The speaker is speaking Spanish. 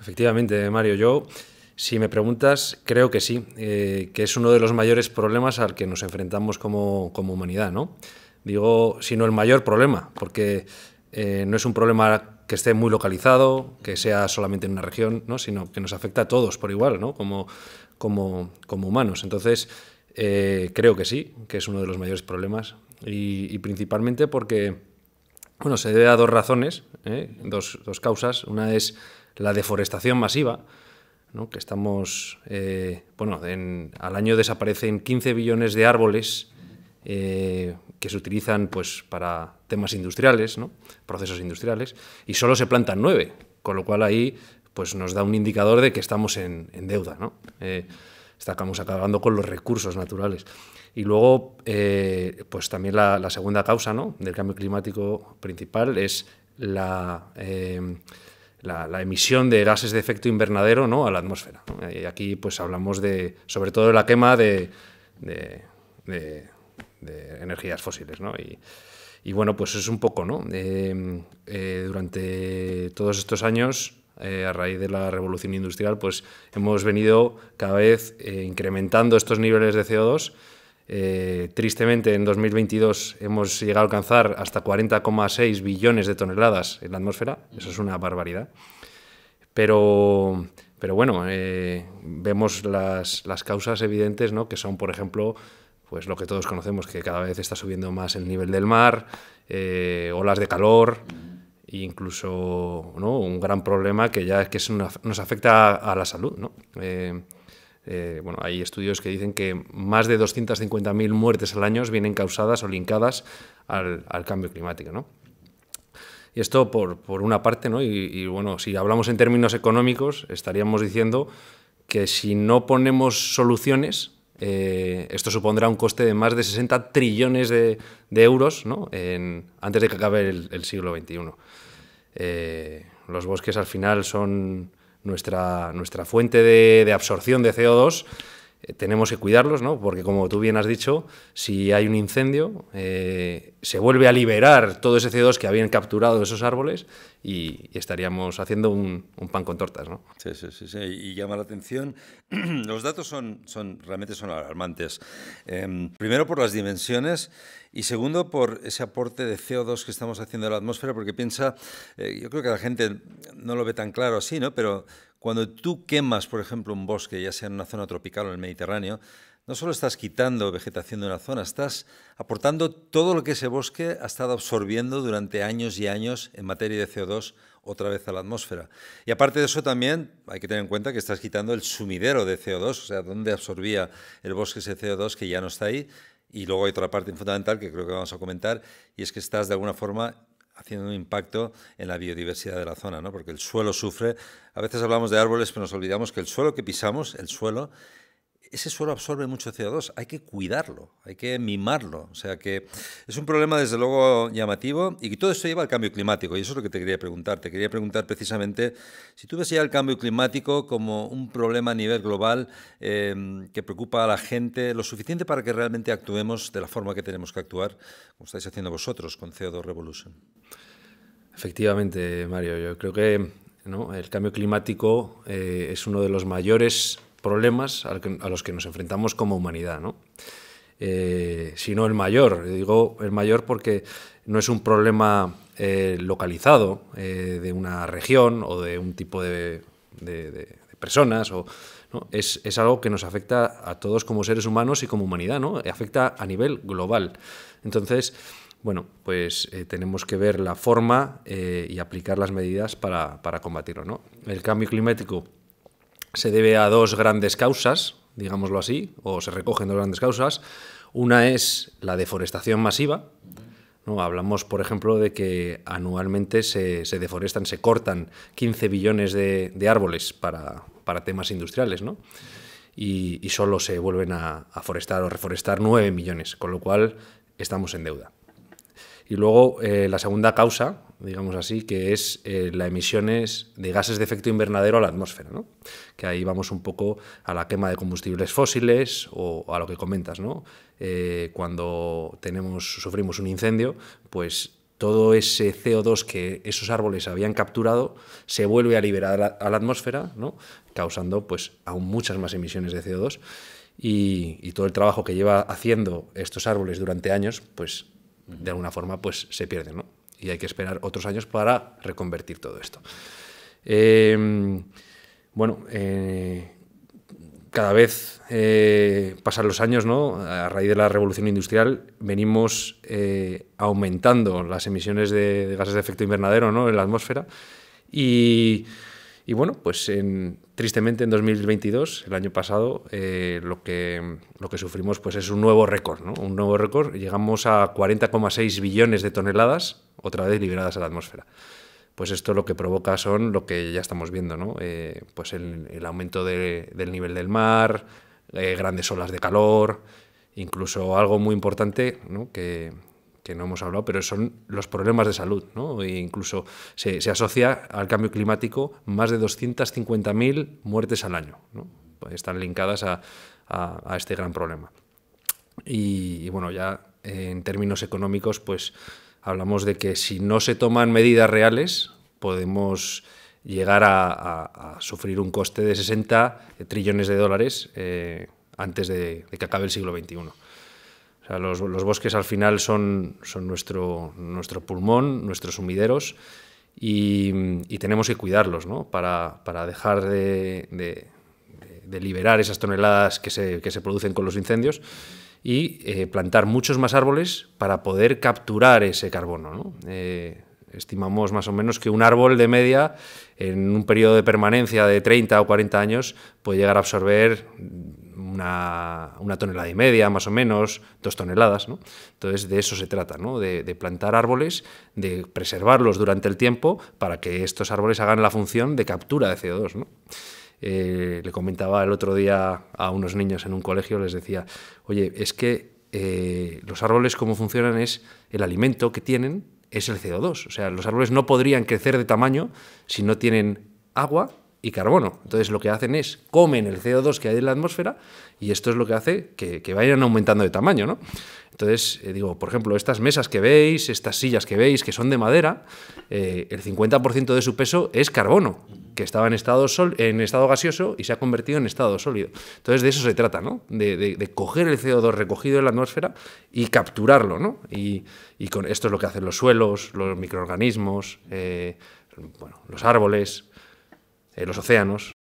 Efectivamente, Mario, yo, si me preguntas, creo que sí, eh, que es uno de los mayores problemas al que nos enfrentamos como, como humanidad, ¿no? Digo, sino el mayor problema, porque eh, no es un problema que esté muy localizado, que sea solamente en una región, ¿no? sino que nos afecta a todos por igual, ¿no? como, como, como humanos. Entonces, eh, creo que sí, que es uno de los mayores problemas, y, y principalmente porque bueno, se debe a dos razones, ¿eh? dos, causas. Una es la deforestación masiva, que estamos, eh, bueno, al año desaparecen 15 billones de árboles eh, que se utilizan pues, para temas industriales, procesos industriales, y solo se plantan nueve, con lo cual ahí pues, nos da un indicador de que estamos en, en deuda. ¿no? estamos acabando con los recursos naturales. Y luego, eh, pues también la, segunda causa del cambio climático principal es eh, la, la, emisión de gases de efecto invernadero ¿no? a la atmósfera. Y aquí pues hablamos de, sobre todo, de la quema de, de, energías fósiles. Y, bueno, pues es un poco, ¿no? Eh, durante todos estos años eh, a raíz de la revolución industrial, pues hemos venido cada vez eh, incrementando estos niveles de CO2. Eh, tristemente, en 2022 hemos llegado a alcanzar hasta 40,6 billones de toneladas en la atmósfera. Eso es una barbaridad. Pero, pero bueno, vemos las, causas evidentes, ¿no? que son, por ejemplo, pues lo que todos conocemos, que cada vez está subiendo más el nivel del mar, olas de calor incluso un gran problema que ya es que nos afecta a la salud. Eh, eh, bueno, hay estudios que dicen que más de 250.000 muertes al año vienen causadas o linkadas al, cambio climático. Y esto por, una parte, Y, y, bueno, si hablamos en términos económicos, estaríamos diciendo que si no ponemos soluciones eh, esto supondrá un coste de más de 60 trillones de, euros antes de que acabe el, siglo XXI. Eh, los bosques al final son nuestra, fuente de absorción de CO2 eh, tenemos que cuidarlos, ¿no? porque como tú bien has dicho, si hay un incendio, eh, se vuelve a liberar todo ese CO2 que habían capturado esos árboles y, estaríamos haciendo un, pan con tortas. ¿no? Sí, sí, sí, sí, y llama la atención. Los datos son, son realmente son alarmantes. Em, primero por las dimensiones y segundo por ese aporte de CO2 que estamos haciendo a la atmósfera, porque piensa, eh, yo creo que la gente no lo ve tan claro así, ¿no? pero cuando tú quemas, por ejemplo, un bosque, ya sea en una zona tropical o en el Mediterráneo, no solo estás quitando vegetación de una zona, estás aportando todo lo que ese bosque ha estado absorbiendo durante años y años en materia de CO2 otra vez a la atmósfera. Y aparte de eso también hay que tener en cuenta que estás quitando el sumidero de CO2, o sea, donde absorbía el bosque ese CO2 que ya no está ahí. Y luego hay otra parte fundamental que creo que vamos a comentar, y es que estás de alguna forma haciendo un impacto en la biodiversidad de la zona, ¿no? porque el suelo sufre. A veces hablamos de árboles, pero nos olvidamos que el suelo que pisamos, el suelo, ese suelo absorbe mucho CO2, hay que cuidarlo, hay que mimarlo. O sea que es un problema desde luego llamativo y todo eso lleva al cambio climático y eso es lo que te quería preguntar. Te quería preguntar precisamente si tú ves ya el cambio climático como un problema a nivel global em, que preocupa a la gente lo suficiente para que realmente actuemos de la forma que tenemos que actuar, como estáis haciendo vosotros con CO2 Revolution. Efectivamente, Mario, yo creo que el cambio climático eh, es uno de los mayores problemas a los que nos enfrentamos como humanidad, ¿no? Eh, sino el mayor. digo el mayor porque no es un problema eh, localizado de una región o de un tipo de, personas o, Es, es, algo que nos afecta a todos como seres humanos y como humanidad, ¿no? Afecta a nivel global. Entonces, bueno, pues eh, tenemos que ver la forma eh, y aplicar las medidas para, para combatirlo. ¿no? El cambio climático se debe a dos grandes causas, digámoslo así, o se recogen dos grandes causas. Una es la deforestación masiva. Hablamos, por ejemplo, de que anualmente se, deforestan, se cortan 15 billones de, árboles para, temas industriales, Y, solo se vuelven a, a forestar o reforestar 9 millones, con lo cual estamos en deuda. Y luego eh, la segunda causa, digamos así, que es eh, la las emisiones de gases de efecto invernadero a la atmósfera, ¿no? que ahí vamos un poco a la quema de combustibles fósiles o, a lo que comentas, ¿no? Eh, cuando tenemos, sufrimos un incendio, pues todo ese CO2 que esos árboles habían capturado se vuelve a liberar a la, atmósfera, ¿no? causando pues, aún muchas más emisiones de CO2. Y, y todo el trabajo que lleva haciendo estos árboles durante años, pues de alguna forma pues se pierden, ¿no? Y hay que esperar otros años para reconvertir todo esto. Em, bueno, eh, cada vez eh, pasan los años, ¿no? A raíz de la revolución industrial venimos eh, aumentando las emisiones de, de gases de efecto invernadero, ¿no? En la atmósfera y y bueno, pues en, tristemente en 2022, el año pasado, eh, lo, que, lo que sufrimos pues es un nuevo récord, ¿no? Un nuevo récord. Llegamos a 40,6 billones de toneladas, otra vez liberadas a la atmósfera. Pues esto lo que provoca son lo que ya estamos viendo, ¿no? Eh, pues el, aumento del nivel del mar, eh, grandes olas de calor, incluso algo muy importante, ¿no? que, que no hemos hablado, pero son los problemas de salud. E incluso se, asocia al cambio climático más de 250.000 muertes al año. ¿no? Pues están linkadas a, este gran problema. Y, bueno, ya en términos económicos, pues hablamos de que si no se toman medidas reales, podemos llegar a, sufrir un coste de 60 trillones de dólares eh, antes de, de, que acabe el siglo XXI los, bosques al final son, nuestro, pulmón, nuestros humideros y, tenemos que cuidarlos ¿no? para, dejar de, liberar esas toneladas que se, producen con los incendios y eh, plantar muchos más árboles para poder capturar ese carbono. Eh, estimamos más o menos que un árbol de media en un periodo de permanencia de 30 o 40 años puede llegar a absorber una, tonelada y media, más o menos, dos toneladas. Entonces, de eso se trata, ¿no? de, plantar árboles, de preservarlos durante el tiempo para que estos árboles hagan la función de captura de CO2. Eh, le comentaba el otro día a unos niños en un colegio, les decía, oye, es que eh, los árboles como funcionan es el alimento que tienen es el CO2. O sea, los árboles no podrían crecer de tamaño si no tienen agua y carbono. Entonces lo que hacen es comen el CO2 que hay en la atmósfera y esto es lo que hace que, vayan aumentando de tamaño, ¿no? Entonces, eh, digo, por ejemplo, estas mesas que veis, estas sillas que veis, que son de madera, eh, el 50% de su peso es carbono, que estaba en estado, sol, en estado gaseoso y se ha convertido en estado sólido. Entonces, de eso se trata, ¿no? De, coger el CO2 recogido en la atmósfera y capturarlo, ¿no? Y, y, con esto es lo que hacen los suelos, los microorganismos, eh, bueno, los árboles, eh, los océanos,